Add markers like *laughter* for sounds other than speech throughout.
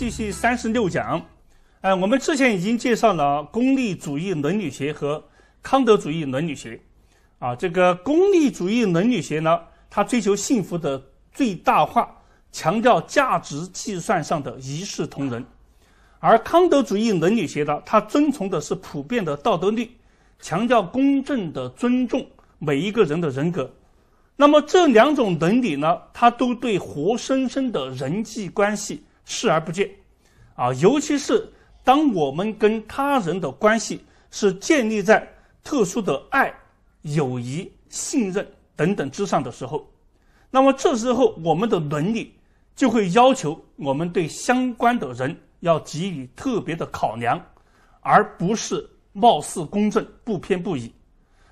继续三十六讲，呃，我们之前已经介绍了功利主义伦理学和康德主义伦理学，啊，这个功利主义伦理学呢，它追求幸福的最大化，强调价值计算上的一视同仁；而康德主义伦理学呢，它遵从的是普遍的道德律，强调公正的尊重每一个人的人格。那么这两种伦理呢，它都对活生生的人际关系视而不见。啊，尤其是当我们跟他人的关系是建立在特殊的爱、友谊、信任等等之上的时候，那么这时候我们的伦理就会要求我们对相关的人要给予特别的考量，而不是貌似公正、不偏不倚。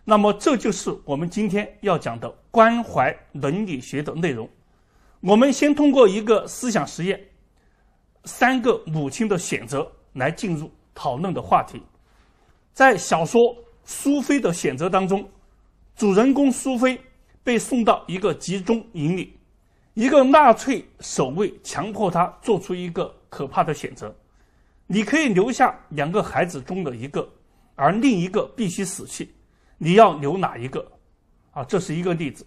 那么，这就是我们今天要讲的关怀伦理学的内容。我们先通过一个思想实验。三个母亲的选择来进入讨论的话题，在小说《苏菲的选择》当中，主人公苏菲被送到一个集中营里，一个纳粹守卫强迫她做出一个可怕的选择：你可以留下两个孩子中的一个，而另一个必须死去。你要留哪一个？啊，这是一个例子。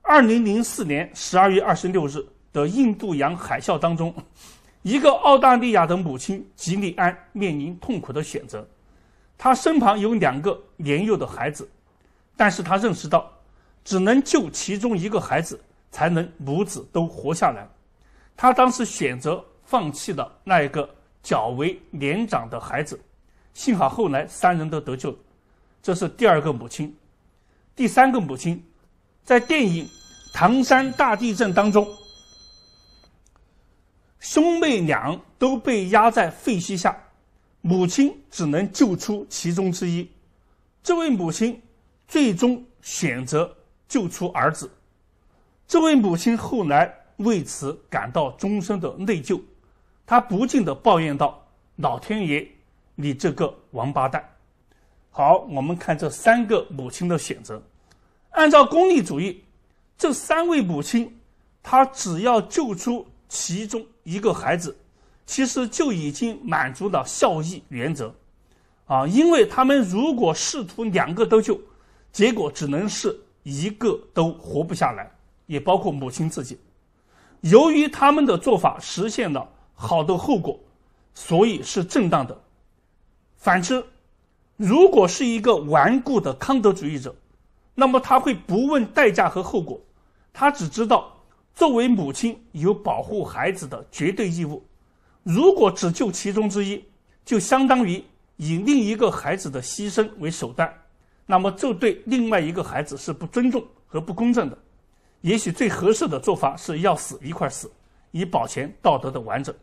二零零四年十二月二十六日的印度洋海啸当中。一个澳大利亚的母亲吉利安面临痛苦的选择，她身旁有两个年幼的孩子，但是她认识到，只能救其中一个孩子才能母子都活下来。她当时选择放弃的那一个较为年长的孩子，幸好后来三人都得救。这是第二个母亲，第三个母亲，在电影《唐山大地震》当中。兄妹俩都被压在废墟下，母亲只能救出其中之一。这位母亲最终选择救出儿子。这位母亲后来为此感到终身的内疚，她不禁的抱怨道：“老天爷，你这个王八蛋！”好，我们看这三个母亲的选择。按照功利主义，这三位母亲，她只要救出其中。一个孩子，其实就已经满足了效益原则，啊，因为他们如果试图两个都救，结果只能是一个都活不下来，也包括母亲自己。由于他们的做法实现了好的后果，所以是正当的。反之，如果是一个顽固的康德主义者，那么他会不问代价和后果，他只知道。作为母亲，有保护孩子的绝对义务。如果只救其中之一，就相当于以另一个孩子的牺牲为手段，那么这对另外一个孩子是不尊重和不公正的。也许最合适的做法是要死一块死，以保全道德的完整。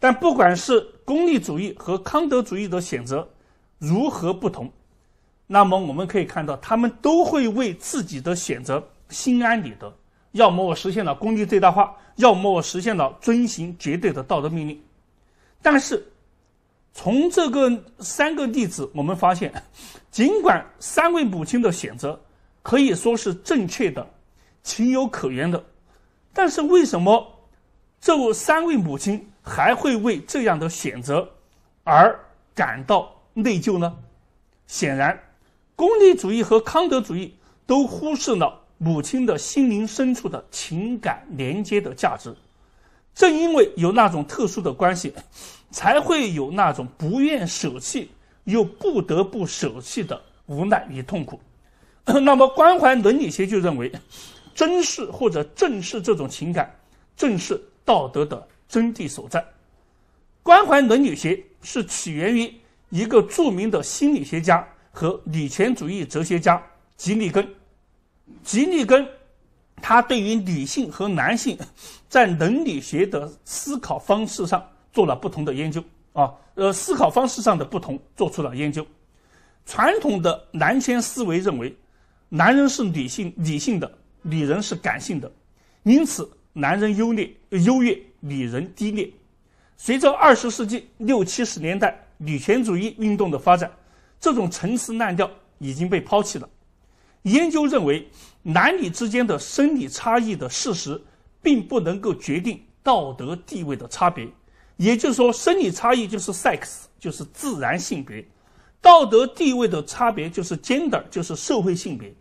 但不管是功利主义和康德主义的选择如何不同，那么我们可以看到，他们都会为自己的选择心安理得。要么我实现了功利最大化，要么我实现了遵循绝对的道德命令。但是，从这个三个例子，我们发现，尽管三位母亲的选择可以说是正确的、情有可原的，但是为什么这三位母亲还会为这样的选择而感到内疚呢？显然，功利主义和康德主义都忽视了。母亲的心灵深处的情感连接的价值，正因为有那种特殊的关系，才会有那种不愿舍弃又不得不舍弃的无奈与痛苦。*clears throat* 那么，关怀伦理学就认为，珍视或者正视这种情感，正是道德的真谛所在。关怀伦理学是起源于一个著名的心理学家和女权主义哲学家吉利根。吉利根，他对于女性和男性在伦理学的思考方式上做了不同的研究啊，呃，思考方式上的不同做出了研究。传统的男权思维认为，男人是理性理性的，女人是感性的，因此男人优劣优越，女人低劣。随着二十世纪六七十年代女权主义运动的发展，这种陈词滥调已经被抛弃了。研究认为，男女之间的生理差异的事实，并不能够决定道德地位的差别。也就是说，生理差异就是 sex，就是自然性别；道德地位的差别就是 gender，就是社会性别。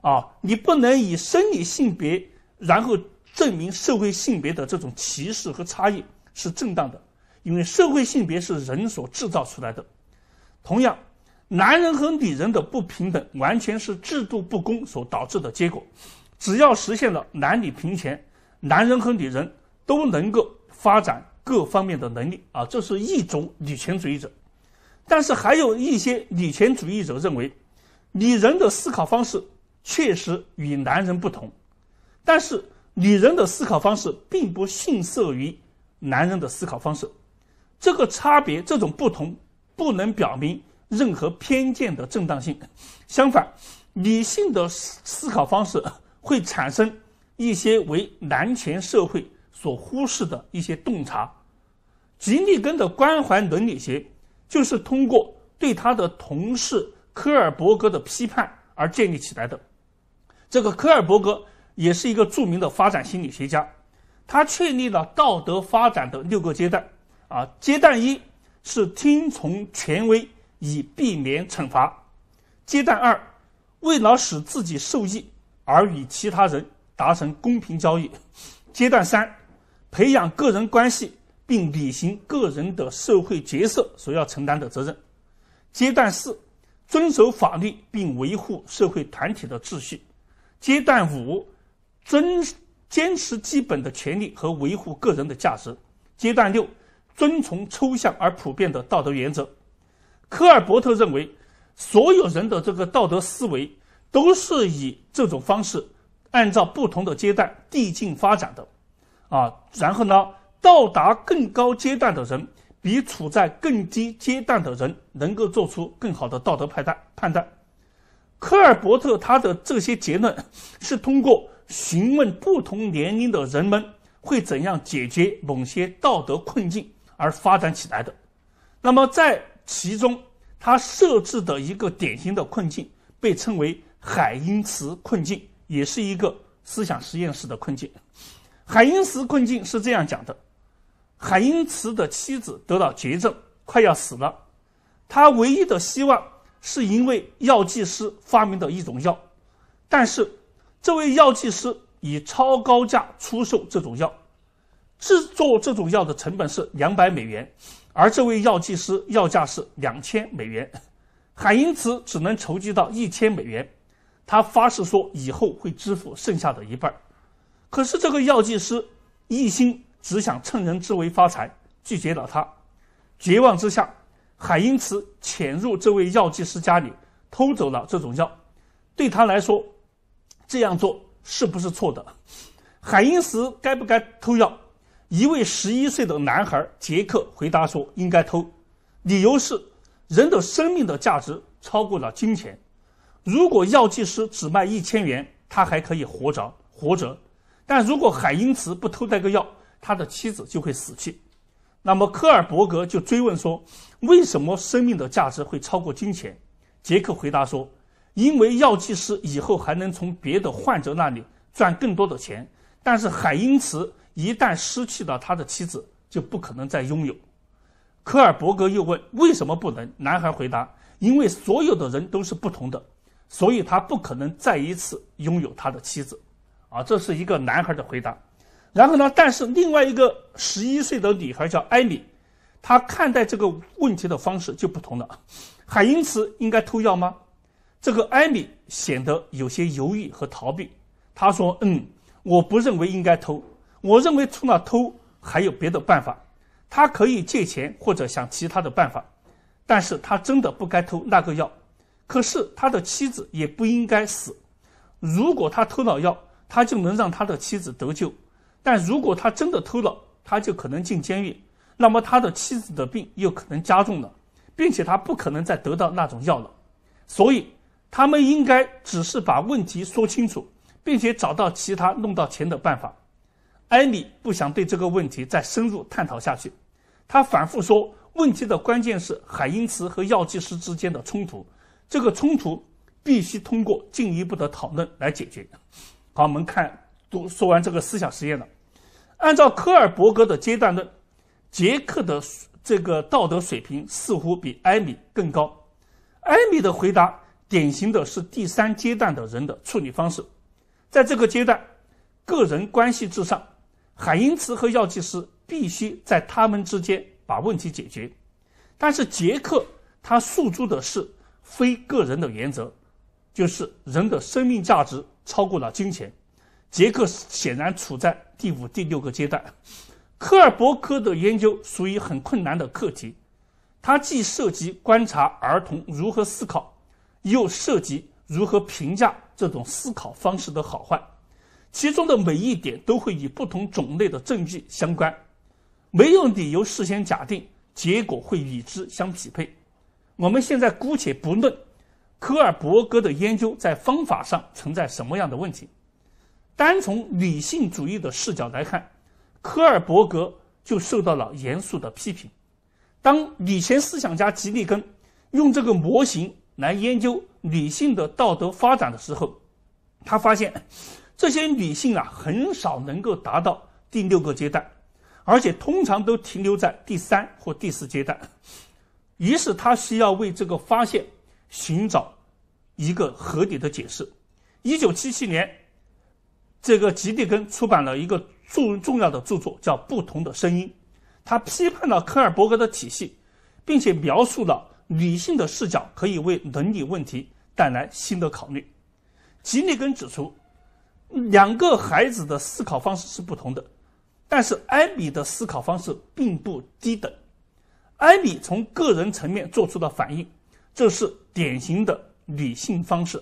啊，你不能以生理性别，然后证明社会性别的这种歧视和差异是正当的，因为社会性别是人所制造出来的。同样。男人和女人的不平等，完全是制度不公所导致的结果。只要实现了男女平权，男人和女人都能够发展各方面的能力啊！这是一种女权主义者。但是，还有一些女权主义者认为，女人的思考方式确实与男人不同，但是女人的思考方式并不逊色于男人的思考方式。这个差别，这种不同，不能表明。任何偏见的正当性，相反，理性的思思考方式会产生一些为男权社会所忽视的一些洞察。吉利根的关怀伦理学就是通过对他的同事科尔伯格的批判而建立起来的。这个科尔伯格也是一个著名的发展心理学家，他确立了道德发展的六个阶段。啊，阶段一是听从权威。以避免惩罚。阶段二，为了使自己受益而与其他人达成公平交易。阶段三，培养个人关系并履行个人的社会角色所要承担的责任。阶段四，遵守法律并维护社会团体的秩序。阶段五，遵坚持基本的权利和维护个人的价值。阶段六，遵从抽象而普遍的道德原则。科尔伯特认为，所有人的这个道德思维都是以这种方式，按照不同的阶段递进发展的，啊，然后呢，到达更高阶段的人比处在更低阶段的人能够做出更好的道德判断判断。科尔伯特他的这些结论是通过询问不同年龄的人们会怎样解决某些道德困境而发展起来的。那么在其中，他设置的一个典型的困境被称为海因茨困境，也是一个思想实验室的困境。海因茨困境是这样讲的：海因茨的妻子得了绝症，快要死了，他唯一的希望是因为药剂师发明的一种药，但是这位药剂师以超高价出售这种药，制作这种药的成本是两百美元。而这位药剂师要价是两千美元，海因茨只能筹集到一千美元。他发誓说以后会支付剩下的一半可是这个药剂师一心只想趁人之危发财，拒绝了他。绝望之下，海因茨潜入这位药剂师家里，偷走了这种药。对他来说，这样做是不是错的？海 *laughs* 因茨该不该偷药？一位十一岁的男孩杰克回答说：“应该偷，理由是人的生命的价值超过了金钱。如果药剂师只卖一千元，他还可以活着活着；但如果海因茨不偷这个药，他的妻子就会死去。”那么科尔伯格就追问说：“为什么生命的价值会超过金钱？”杰克回答说：“因为药剂师以后还能从别的患者那里赚更多的钱，但是海因茨。”一旦失去了他的妻子，就不可能再拥有。科尔伯格又问：“为什么不能？”男孩回答：“因为所有的人都是不同的，所以他不可能再一次拥有他的妻子。”啊，这是一个男孩的回答。然后呢？但是另外一个十一岁的女孩叫艾米，她看待这个问题的方式就不同了。海因茨应该偷药吗？这个艾米显得有些犹豫和逃避。她说：“嗯，我不认为应该偷。”我认为除了偷还有别的办法，他可以借钱或者想其他的办法，但是他真的不该偷那个药。可是他的妻子也不应该死。如果他偷了药，他就能让他的妻子得救；但如果他真的偷了，他就可能进监狱，那么他的妻子的病又可能加重了，并且他不可能再得到那种药了。所以他们应该只是把问题说清楚，并且找到其他弄到钱的办法。艾米不想对这个问题再深入探讨下去，他反复说，问题的关键是海因茨和药剂师之间的冲突，这个冲突必须通过进一步的讨论来解决。好，我们看读说完这个思想实验了。按照科尔伯格的阶段论，杰克的这个道德水平似乎比艾米更高。艾米的回答典型的是第三阶段的人的处理方式，在这个阶段，个人关系至上。海因茨和药剂师必须在他们之间把问题解决，但是杰克他诉诸的是非个人的原则，就是人的生命价值超过了金钱。杰克显然处在第五、第六个阶段。科尔伯科的研究属于很困难的课题，它既涉及观察儿童如何思考，又涉及如何评价这种思考方式的好坏。其中的每一点都会与不同种类的证据相关，没有理由事先假定结果会与之相匹配。我们现在姑且不论科尔伯格的研究在方法上存在什么样的问题，单从理性主义的视角来看，科尔伯格就受到了严肃的批评。当理前思想家吉利根用这个模型来研究理性的道德发展的时候，他发现。这些女性啊，很少能够达到第六个阶段，而且通常都停留在第三或第四阶段。于是，她需要为这个发现寻找一个合理的解释。一九七七年，这个吉利根出版了一个重重要的著作，叫《不同的声音》。他批判了科尔伯格的体系，并且描述了女性的视角可以为伦理问题带来新的考虑。吉利根指出。两个孩子的思考方式是不同的，但是艾米的思考方式并不低等。艾米从个人层面做出的反应，这是典型的女性方式；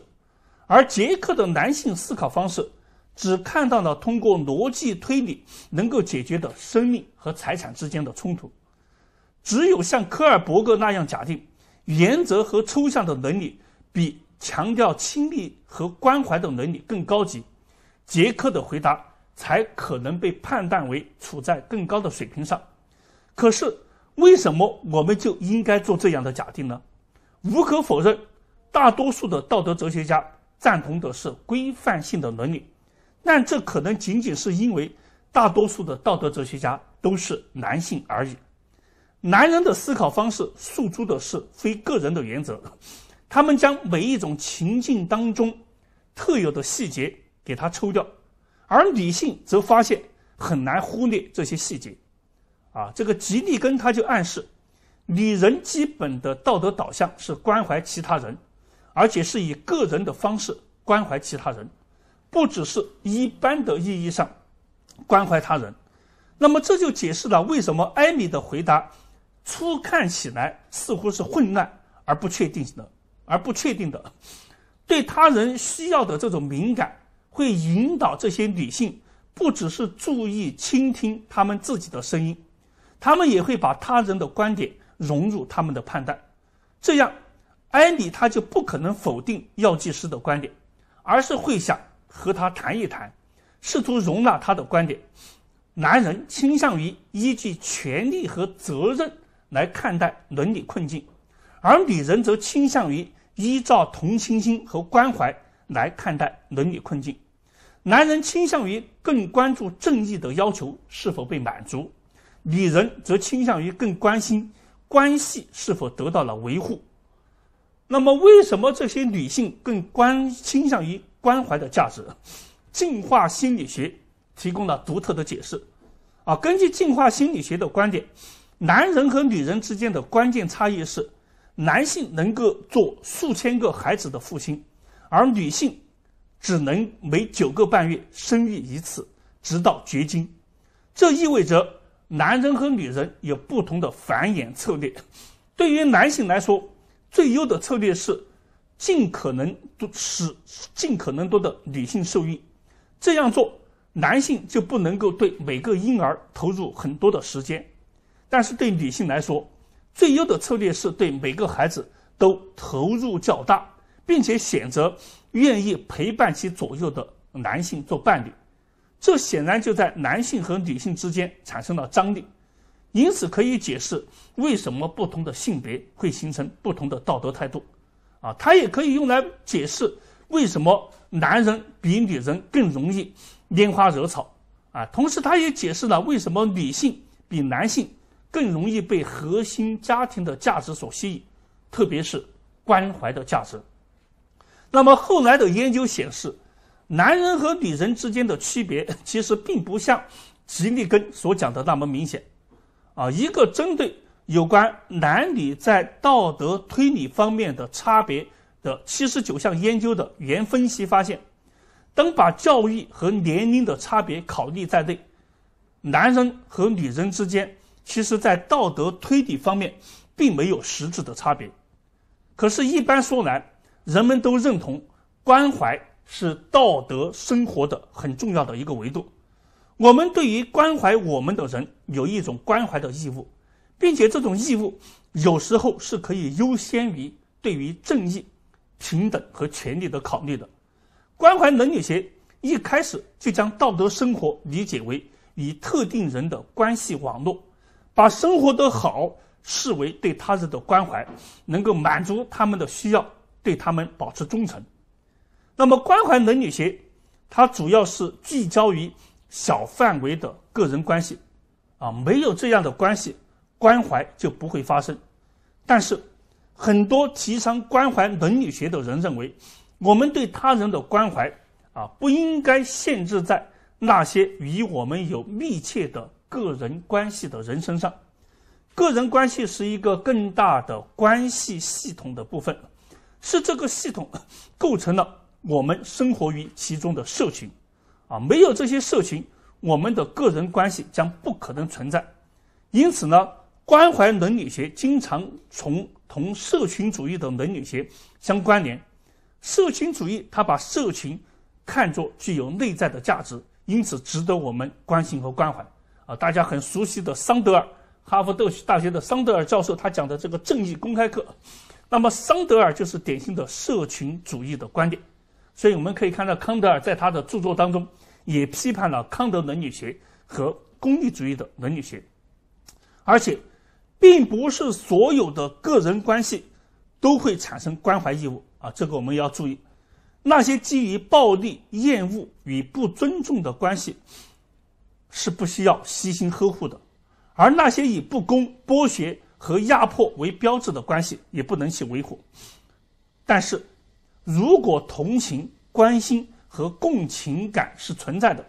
而杰克的男性思考方式，只看到了通过逻辑推理能够解决的生命和财产之间的冲突。只有像科尔伯格那样假定，原则和抽象的能力比强调亲密和关怀的能力更高级。杰克的回答才可能被判断为处在更高的水平上。可是，为什么我们就应该做这样的假定呢？无可否认，大多数的道德哲学家赞同的是规范性的伦理，但这可能仅仅是因为大多数的道德哲学家都是男性而已。男人的思考方式诉诸的是非个人的原则，他们将每一种情境当中特有的细节。给它抽掉，而理性则发现很难忽略这些细节，啊，这个吉利根他就暗示，你人基本的道德导向是关怀其他人，而且是以个人的方式关怀其他人，不只是一般的意义上关怀他人。那么这就解释了为什么艾米的回答，初看起来似乎是混乱而不确定的，而不确定的对他人需要的这种敏感。会引导这些女性，不只是注意倾听她们自己的声音，她们也会把他人的观点融入他们的判断。这样，艾米他就不可能否定药剂师的观点，而是会想和他谈一谈，试图容纳他的观点。男人倾向于依据权利和责任来看待伦理困境，而女人则倾向于依照同情心和关怀来看待伦理困境。男人倾向于更关注正义的要求是否被满足，女人则倾向于更关心关系是否得到了维护。那么，为什么这些女性更关倾向于关怀的价值？进化心理学提供了独特的解释。啊，根据进化心理学的观点，男人和女人之间的关键差异是：男性能够做数千个孩子的父亲，而女性。只能每九个半月生育一次，直到绝经。这意味着男人和女人有不同的繁衍策略。对于男性来说，最优的策略是尽可能多使尽可能多的女性受孕。这样做，男性就不能够对每个婴儿投入很多的时间。但是对女性来说，最优的策略是对每个孩子都投入较大。并且选择愿意陪伴其左右的男性做伴侣，这显然就在男性和女性之间产生了张力，因此可以解释为什么不同的性别会形成不同的道德态度。啊，它也可以用来解释为什么男人比女人更容易拈花惹草。啊，同时它也解释了为什么女性比男性更容易被核心家庭的价值所吸引，特别是关怀的价值。那么后来的研究显示，男人和女人之间的区别 *laughs* 其实并不像吉利根所讲的那么明显。啊，一个针对有关男女在道德推理方面的差别的七十九项研究的原分析发现，当把教育和年龄的差别考虑在内，男人和女人之间其实在道德推理方面并没有实质的差别。可是，一般说来。人们都认同，关怀是道德生活的很重要的一个维度。我们对于关怀我们的人有一种关怀的义务，并且这种义务有时候是可以优先于对于正义、平等和权利的考虑的。关怀伦理学一开始就将道德生活理解为与特定人的关系网络，把生活的好视为对他人的关怀，能够满足他们的需要。对他们保持忠诚。那么，关怀伦理学它主要是聚焦于小范围的个人关系，啊，没有这样的关系，关怀就不会发生。但是，很多提倡关怀伦理学的人认为，我们对他人的关怀啊，不应该限制在那些与我们有密切的个人关系的人身上。个人关系是一个更大的关系系统的部分。是这个系统 *laughs* 构成了我们生活于其中的社群，啊，没有这些社群，我们的个人关系将不可能存在。因此呢，关怀伦理学经常从同社群主义的伦理学相关联。社群主义它把社群看作具有内在的价值，因此值得我们关心和关怀。啊，大家很熟悉的桑德尔，哈佛大学的桑德尔教授他讲的这个正义公开课。那么，桑德尔就是典型的社群主义的观点，所以我们可以看到，康德尔在他的著作当中也批判了康德伦理学和功利主义的伦理学，而且，并不是所有的个人关系都会产生关怀义务啊，这个我们要注意，那些基于暴力、厌恶与不尊重的关系是不需要悉心呵护的，而那些以不公、剥削。和压迫为标志的关系也不能去维护，但是，如果同情、关心和共情感是存在的，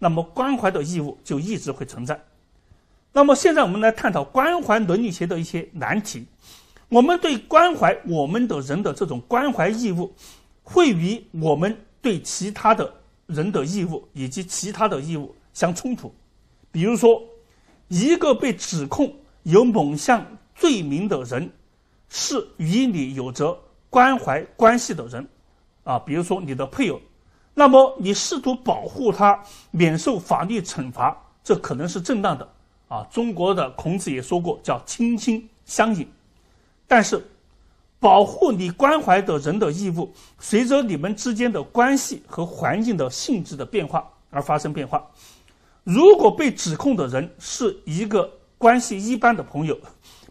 那么关怀的义务就一直会存在。那么，现在我们来探讨关怀伦理学的一些难题。我们对关怀我们的人的这种关怀义务，会与我们对其他的人的义务以及其他的义务相冲突。比如说，一个被指控有某项罪名的人是与你有着关怀关系的人，啊，比如说你的配偶，那么你试图保护他免受法律惩罚，这可能是正当的啊。中国的孔子也说过，叫“亲亲相隐”。但是，保护你关怀的人的义务，随着你们之间的关系和环境的性质的变化而发生变化。如果被指控的人是一个关系一般的朋友，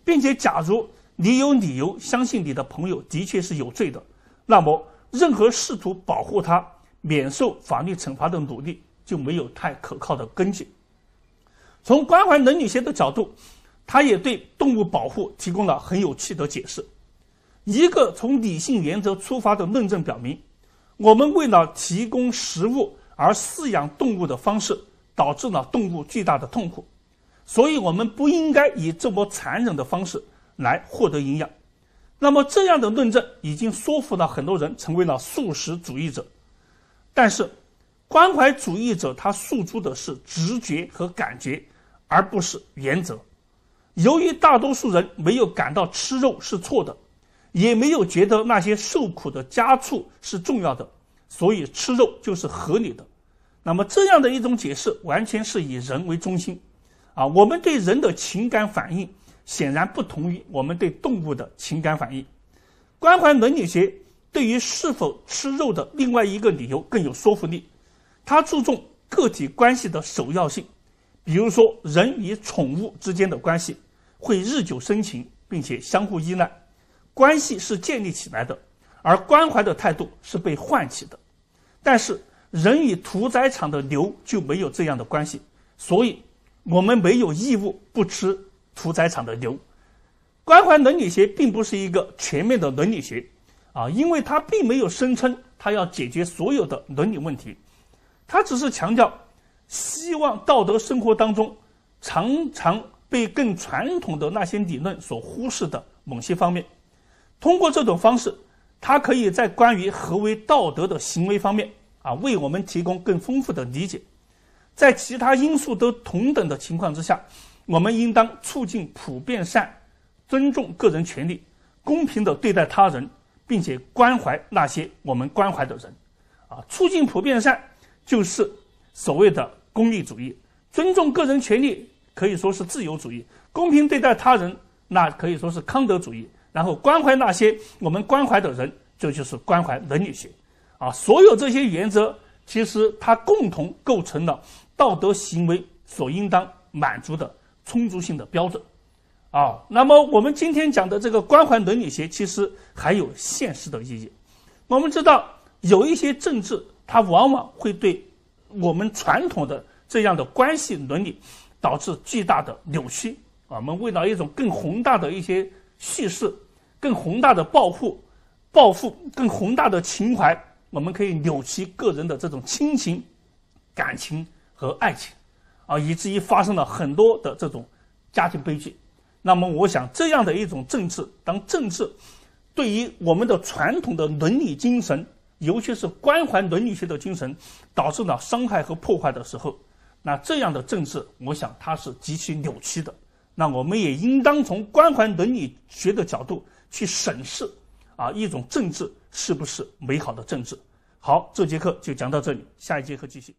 并且，假如你有理由相信你的朋友的确是有罪的，那么任何试图保护他免受法律惩罚的努力就没有太可靠的根据。从关怀伦理学的角度，他也对动物保护提供了很有趣的解释。一个从理性原则出发的论证表明，我们为了提供食物而饲养动物的方式导致了动物巨大的痛苦。所以，我们不应该以这么残忍的方式来获得营养。那么，这样的论证已经说服了很多人成为了素食主义者。但是，关怀主义者他诉诸的是直觉和感觉，而不是原则。由于大多数人没有感到吃肉是错的，也没有觉得那些受苦的家畜是重要的，所以吃肉就是合理的。那么，这样的一种解释完全是以人为中心。啊，我们对人的情感反应显然不同于我们对动物的情感反应。关怀伦理学对于是否吃肉的另外一个理由更有说服力，它注重个体关系的首要性。比如说，人与宠物之间的关系会日久生情，并且相互依赖，关系是建立起来的，而关怀的态度是被唤起的。但是，人与屠宰场的牛就没有这样的关系，所以。我们没有义务不吃屠宰场的牛。关怀伦理学并不是一个全面的伦理学，啊，因为它并没有声称它要解决所有的伦理问题，它只是强调希望道德生活当中常常被更传统的那些理论所忽视的某些方面。通过这种方式，它可以在关于何为道德的行为方面，啊，为我们提供更丰富的理解。在其他因素都同等的情况之下，我们应当促进普遍善，尊重个人权利，公平的对待他人，并且关怀那些我们关怀的人。啊，促进普遍善就是所谓的功利主义；尊重个人权利可以说是自由主义；公平对待他人那可以说是康德主义；然后关怀那些我们关怀的人，这就是关怀伦理学。啊，所有这些原则其实它共同构成了。道德行为所应当满足的充足性的标准，啊，那么我们今天讲的这个关怀伦理学，其实还有现实的意义。我们知道，有一些政治，它往往会对我们传统的这样的关系伦理导致巨大的扭曲。我们为了一种更宏大的一些叙事，更宏大的抱负、抱负更宏大的情怀，我们可以扭曲个人的这种亲情感情。和爱情，啊，以至于发生了很多的这种家庭悲剧。那么，我想这样的一种政治，当政治对于我们的传统的伦理精神，尤其是关怀伦理学的精神，导致了伤害和破坏的时候，那这样的政治，我想它是极其扭曲的。那我们也应当从关怀伦理学的角度去审视，啊，一种政治是不是美好的政治？好，这节课就讲到这里，下一节课继续。